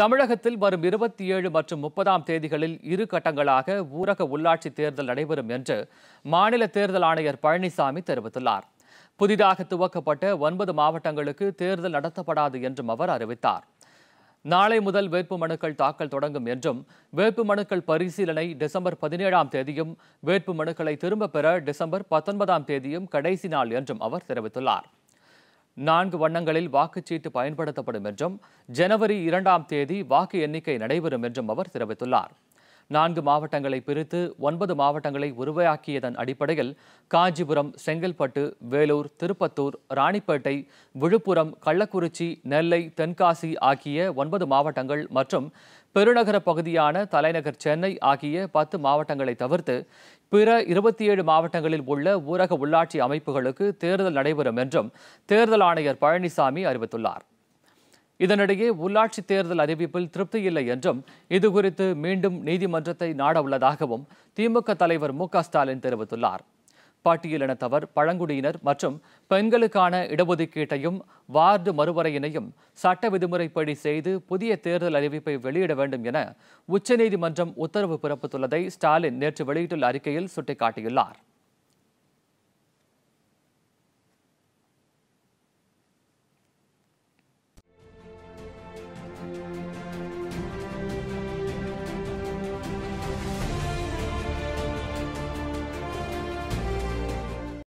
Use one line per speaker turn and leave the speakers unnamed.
தமிழகத்தில் வரும் இருபத்தி ஏழு மற்றும் முப்பதாம் தேதிகளில் இரு கட்டங்களாக ஊரக உள்ளாட்சி தேர்தல் நடைபெறும் என்று மாநில தேர்தல் ஆணையர் பழனிசாமி தெரிவித்துள்ளார் புதிதாக துவக்கப்பட்ட ஒன்பது மாவட்டங்களுக்கு தேர்தல் நடத்தப்படாது என்றும் அவர் அறிவித்தார் நாளை முதல் வேட்புமனுக்கள் தாக்கல் தொடங்கும் என்றும் வேட்புமனுக்கள் பரிசீலனை டிசம்பர் பதினேழாம் தேதியும் வேட்புமனுக்களை திரும்பப் பெற டிசம்பர் பத்தொன்பதாம் தேதியும் கடைசி நாள் என்றும் அவர் தெரிவித்துள்ளார் நான்கு வண்ணங்களில் வாக்குச்சீட்டு பயன்படுத்தப்படும் என்றும் ஜனவரி இரண்டாம் தேதி வாக்கு எண்ணிக்கை நடைபெறும் என்றும் அவர் தெரிவித்துள்ளார் நான்கு மாவட்டங்களை பிரித்து ஒன்பது மாவட்டங்களை உருவாக்கியதன் அடிப்படையில் காஞ்சிபுரம் செங்கல்பட்டு வேலூர் திருப்பத்தூர் ராணிப்பேட்டை விழுப்புரம் கள்ளக்குறிச்சி நெல்லை தென்காசி ஆகிய ஒன்பது மாவட்டங்கள் மற்றும் பெருநகர பகுதியான தலைநகர் சென்னை ஆகிய பத்து மாவட்டங்களை தவிர்த்து பிற இருபத்தி ஏழு மாவட்டங்களில் உள்ள ஊரக உள்ளாட்சி அமைப்புகளுக்கு தேர்தல் நடைபெறும் என்றும் தேர்தல் ஆணையர் பழனிசாமி அறிவித்துள்ளார் இதனிடையே உள்ளாட்சி தேர்தல் அறிவிப்பில் திருப்தி இல்லை என்றும் இதுகுறித்து மீண்டும் நீதிமன்றத்தை நாட உள்ளதாகவும் திமுக தலைவர் மு ஸ்டாலின் தெரிவித்துள்ளார் பட்டியலினத்தவர் பழங்குடியினர் மற்றும் பெண்களுக்கான இடஒதுக்கீட்டையும் வார்டு மறுவரையினையும் சட்ட விதிமுறைப்படி செய்து புதிய தேர்தல் அறிவிப்பை வெளியிட வேண்டும் என உச்சநீதிமன்றம் உத்தரவு பிறப்பித்துள்ளதை ஸ்டாலின் நேற்று வெளியிட்டுள்ள அறிக்கையில் சுட்டிக்காட்டியுள்ளார்